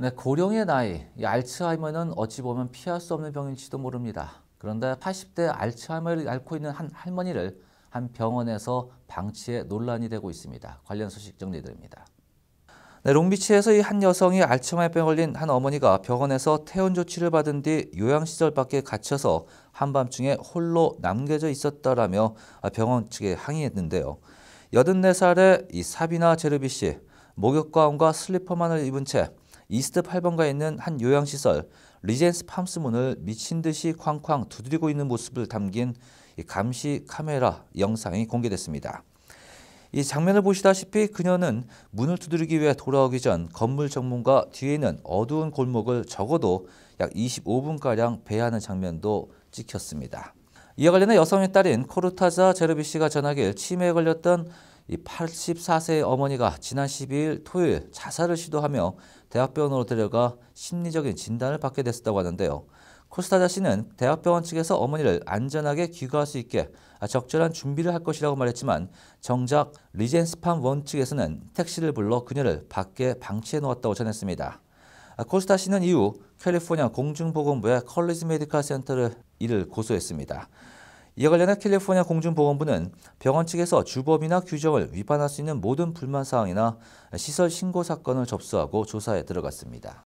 네, 고령의 나이, 알츠하이머는 어찌 보면 피할 수 없는 병일지도 모릅니다. 그런데 80대 알츠하이머를 앓고 있는 한 할머니를 한 병원에서 방치해 논란이 되고 있습니다. 관련 소식 정리드립니다. 네, 롱비치에서 이 한 여성이 알츠하이머병 걸린 한 어머니가 병원에서 퇴원 조치를 받은 뒤 요양시설 밖에 갇혀서 한밤중에 홀로 남겨져 있었다라며 병원 측에 항의했는데요. 84살의 이 사비나 제르비 씨, 목욕가운과 슬리퍼만을 입은 채 이스트 8번가에 있는 한 요양시설 리젠스 팜스문을 미친 듯이 쾅쾅 두드리고 있는 모습을 담긴 이 감시 카메라 영상이 공개됐습니다. 이 장면을 보시다시피 그녀는 문을 두드리기 위해 돌아오기 전 건물 정문과 뒤에 있는 어두운 골목을 적어도 약 25분가량 배하는 장면도 찍혔습니다. 이와 관련해 여성의 딸인 코르타자 제르비 씨가 전하길 치매에 걸렸던 84세의 어머니가 지난 12일 토요일 자살을 시도하며 대학병원으로 데려가 심리적인 진단을 받게 됐었다고 하는데요. 코스타자 씨는 대학병원 측에서 어머니를 안전하게 귀가할 수 있게 적절한 준비를 할 것이라고 말했지만 정작 리젠스판원 측에서는 택시를 불러 그녀를 밖에 방치해 놓았다고 전했습니다. 아, 코스타 씨는 이후 캘리포니아 공중보건부의 컬리지 메디카 센터를 이를 고소했습니다. 이에 관련해 캘리포니아 공중보건부는 병원 측에서 주범이나 규정을 위반할 수 있는 모든 불만 사항이나 시설 신고 사건을 접수하고 조사에 들어갔습니다.